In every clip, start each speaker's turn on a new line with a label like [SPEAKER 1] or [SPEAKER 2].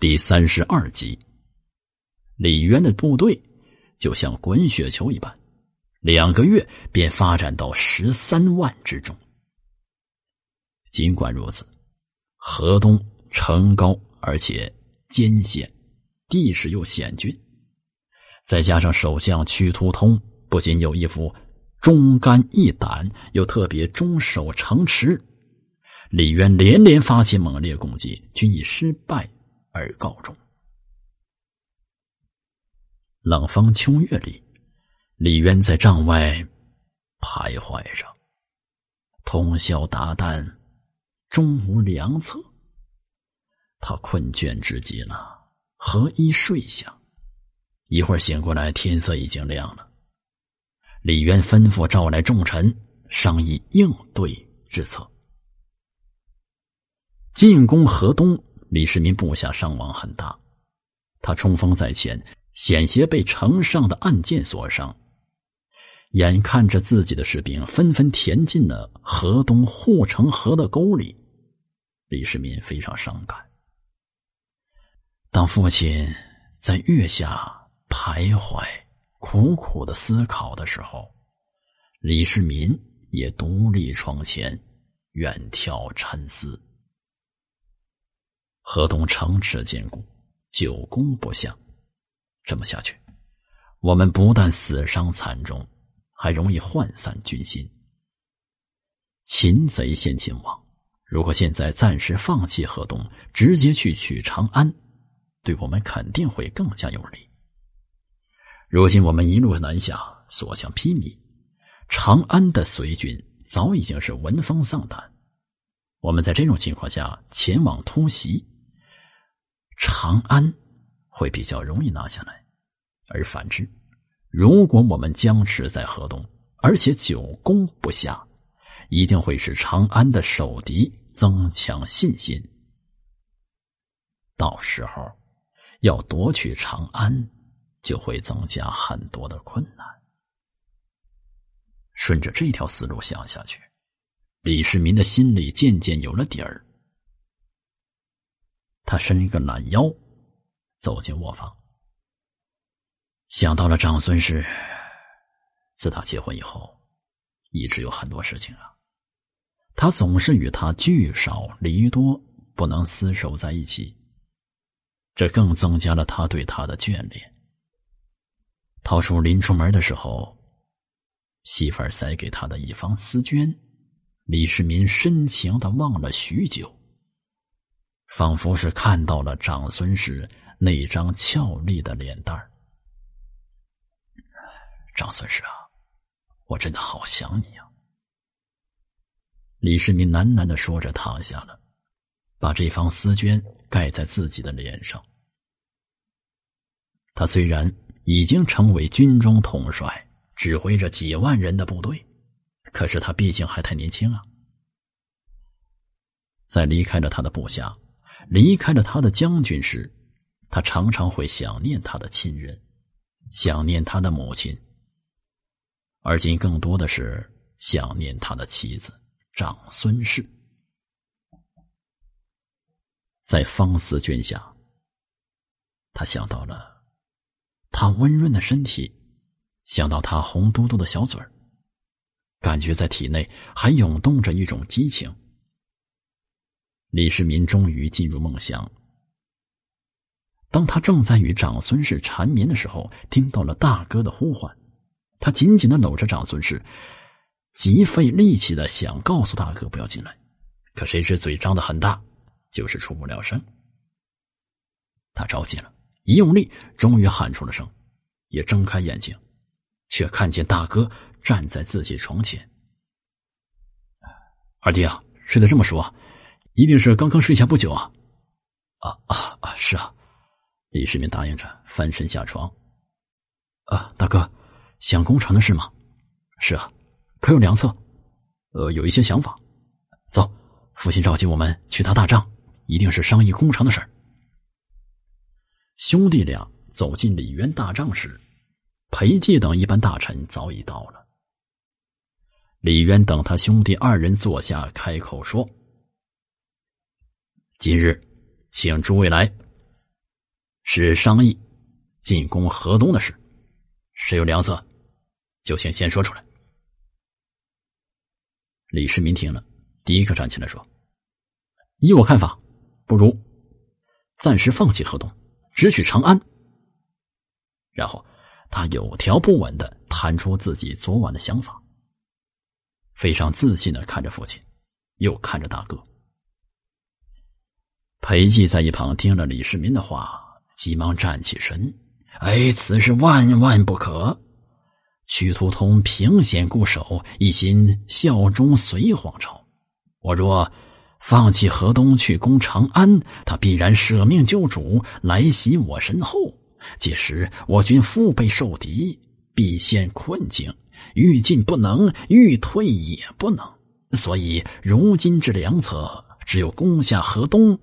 [SPEAKER 1] 第三十二集，李渊的部队就像滚雪球一般，两个月便发展到十三万之众。尽管如此，河东城高而且艰险，地势又险峻，再加上守将屈突通不仅有一副忠肝义胆，又特别忠守城池，李渊连连发起猛烈攻击，均以失败。而告终。冷风秋月里，李渊在帐外徘徊着，通宵达旦，终无良策。他困倦之极呢，何衣睡下，一会儿醒过来，天色已经亮了。李渊吩咐召来众臣商议应对之策，进攻河东。李世民部下伤亡很大，他冲锋在前，险些被城上的暗箭所伤，眼看着自己的士兵纷纷填进了河东护城河的沟里，李世民非常伤感。当父亲在月下徘徊，苦苦的思考的时候，李世民也独立窗前，远眺沉思。河东城池坚固，久攻不下。这么下去，我们不但死伤惨重，还容易涣散军心。擒贼先擒王，如果现在暂时放弃河东，直接去取长安，对我们肯定会更加有利。如今我们一路南下，所向披靡，长安的随军早已经是闻风丧胆。我们在这种情况下前往突袭。长安会比较容易拿下来，而反之，如果我们僵持在河东，而且久攻不下，一定会使长安的守敌增强信心。到时候要夺取长安，就会增加很多的困难。顺着这条思路想下去，李世民的心里渐渐有了底儿。他伸一个懒腰，走进卧房，想到了长孙氏。自他结婚以后，一直有很多事情啊，他总是与他聚少离多，不能厮守在一起，这更增加了他对他的眷恋。掏出临出门的时候，媳妇儿塞给他的一方丝绢，李世民深情的望了许久。仿佛是看到了长孙氏那张俏丽的脸蛋儿，长孙氏啊，我真的好想你呀！李世民喃喃的说着，躺下了，把这方丝绢盖在自己的脸上。他虽然已经成为军中统帅，指挥着几万人的部队，可是他毕竟还太年轻啊，在离开了他的部下。离开了他的将军时，他常常会想念他的亲人，想念他的母亲。而今更多的是想念他的妻子长孙氏。在方思君下，他想到了他温润的身体，想到他红嘟嘟的小嘴儿，感觉在体内还涌动着一种激情。李世民终于进入梦乡。当他正在与长孙氏缠绵的时候，听到了大哥的呼唤，他紧紧的搂着长孙氏，极费力气的想告诉大哥不要进来，可谁知嘴张得很大，就是出不了声。他着急了，一用力，终于喊出了声，也睁开眼睛，却看见大哥站在自己床前。“二弟啊，睡得这么熟？”一定是刚刚睡下不久啊！啊啊啊！是啊，李世民答应着翻身下床。啊，大哥，想攻城的事吗？是啊，可有良策？呃，有一些想法。走，父亲召集我们去他大帐，一定是商议攻城的事儿。兄弟俩走进李渊大帐时，裴寂等一般大臣早已到了。李渊等他兄弟二人坐下，开口说。今日，请诸位来是商议进攻河东的事。谁有良策，就请先说出来。李世民听了，第一个站起来说：“依我看法，不如暂时放弃河东，直取长安。”然后他有条不紊的谈出自己昨晚的想法，非常自信的看着父亲，又看着大哥。裴寂在一旁听了李世民的话，急忙站起身。哎，此事万万不可！屈突通凭险固守，一心效忠隋皇朝。我若放弃河东去攻长安，他必然舍命救主，来袭我身后。届时我军腹背受敌，必陷困境。欲进不能，欲退也不能。所以，如今之良策，只有攻下河东。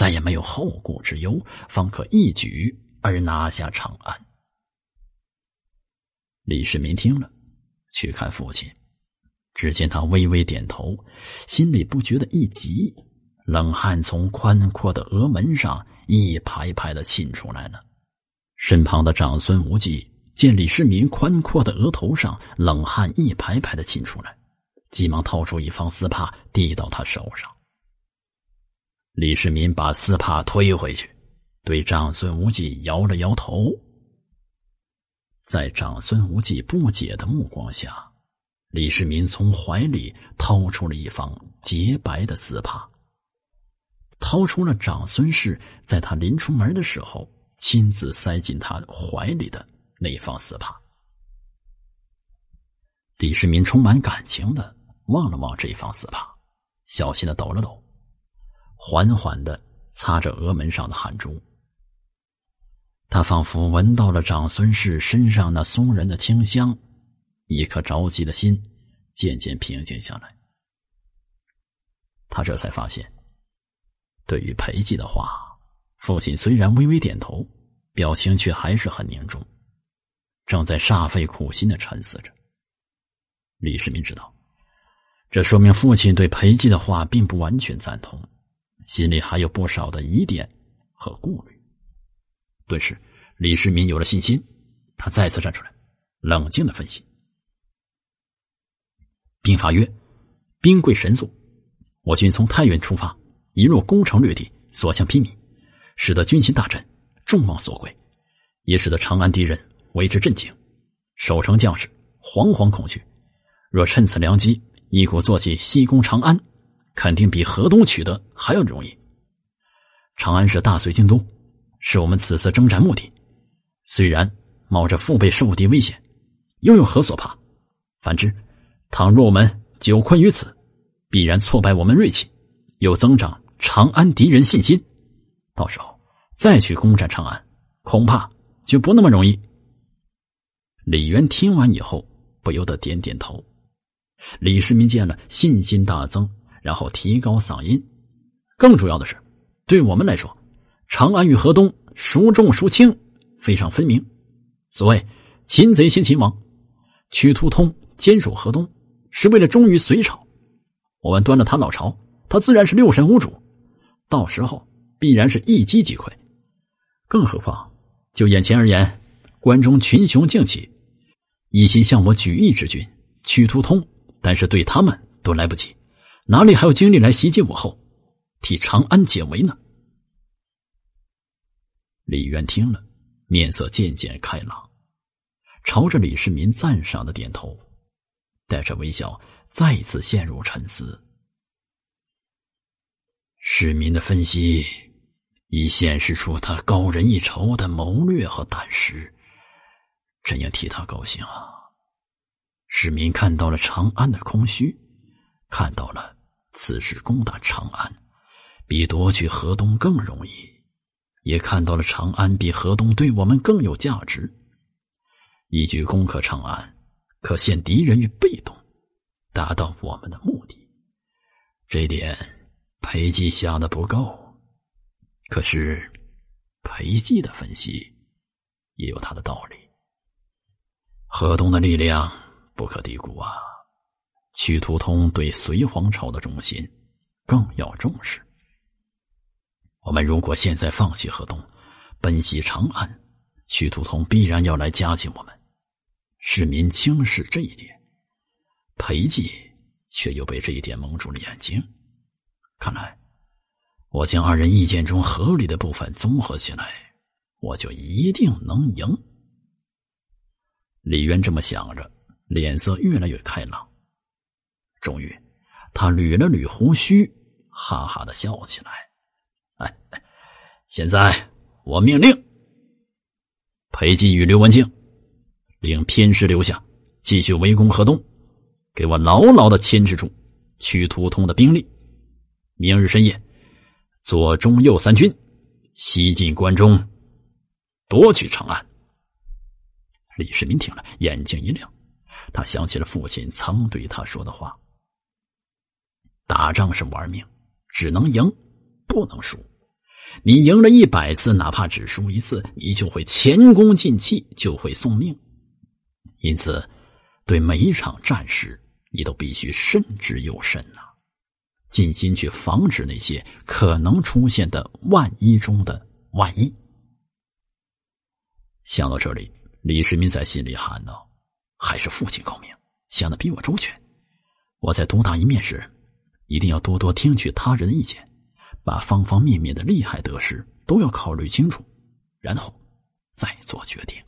[SPEAKER 1] 再也没有后顾之忧，方可一举而拿下长安。李世民听了，去看父亲，只见他微微点头，心里不觉得一急，冷汗从宽阔的额门上一排排的沁出来了。身旁的长孙无忌见李世民宽阔的额头上冷汗一排排的沁出来，急忙掏出一方丝帕递到他手上。李世民把丝帕推回去，对长孙无忌摇了摇头。在长孙无忌不解的目光下，李世民从怀里掏出了一方洁白的丝帕，掏出了长孙氏在他临出门的时候亲自塞进他怀里的那方丝帕。李世民充满感情的望了望这方丝帕，小心的抖了抖。缓缓的擦着额门上的汗珠，他仿佛闻到了长孙氏身上那松人的清香，一颗着急的心渐渐平静下来。他这才发现，对于裴寂的话，父亲虽然微微点头，表情却还是很凝重，正在煞费苦心的沉思着。李世民知道，这说明父亲对裴寂的话并不完全赞同。心里还有不少的疑点和顾虑，顿时，李世民有了信心。他再次站出来，冷静的分析：“兵法曰，兵贵神速。我军从太原出发，一路攻城略地，所向披靡，使得军心大振，众望所归，也使得长安敌人为之震惊，守城将士惶惶恐惧。若趁此良机，一鼓作气西攻长安。”肯定比河东取得还要容易。长安是大隋京都，是我们此次征战目的。虽然冒着腹背受敌危险，又有何所怕？反之，倘若我们久困于此，必然挫败我们锐气，又增长长安敌人信心。到时候再去攻占长安，恐怕就不那么容易。李渊听完以后，不由得点点头。李世民见了，信心大增。然后提高嗓音，更主要的是，对我们来说，长安与河东孰重孰轻，非常分明。所谓“擒贼先擒王”，屈突通坚守河东，是为了忠于隋朝。我们端了他老巢，他自然是六神无主，到时候必然是一击即溃。更何况，就眼前而言，关中群雄竞起，一心向我举义之军，屈突通，但是对他们都来不及。哪里还有精力来袭击我后，替长安解围呢？李渊听了，面色渐渐开朗，朝着李世民赞赏的点头，带着微笑，再次陷入沉思。市民的分析，已显示出他高人一筹的谋略和胆识，真要替他高兴啊！市民看到了长安的空虚，看到了。此时攻打长安，比夺取河东更容易。也看到了长安比河东对我们更有价值。一举攻克长安，可陷敌人于被动，达到我们的目的。这点裴寂想的不够。可是裴寂的分析也有他的道理。河东的力量不可低估啊！许图通对隋皇朝的忠心，更要重视。我们如果现在放弃河东，奔袭长安，许图通必然要来夹击我们。市民轻视这一点，裴寂却又被这一点蒙住了眼睛。看来，我将二人意见中合理的部分综合起来，我就一定能赢。李渊这么想着，脸色越来越开朗。终于，他捋了捋胡须，哈哈的笑起来。哎，现在我命令裴寂与刘文静，令偏师留下，继续围攻河东，给我牢牢的牵制住屈突通的兵力。明日深夜，左中右三军西进关中，夺取长安。李世民听了，眼睛一亮，他想起了父亲曾对他说的话。打仗是玩命，只能赢，不能输。你赢了一百次，哪怕只输一次，你就会前功尽弃，就会送命。因此，对每一场战事，你都必须慎之又慎呐，尽心去防止那些可能出现的万一中的万一。想到这里，李世民在心里喊道：“还是父亲高明，想的比我周全。我在独当一面时。”一定要多多听取他人意见，把方方面面的利害得失都要考虑清楚，然后，再做决定。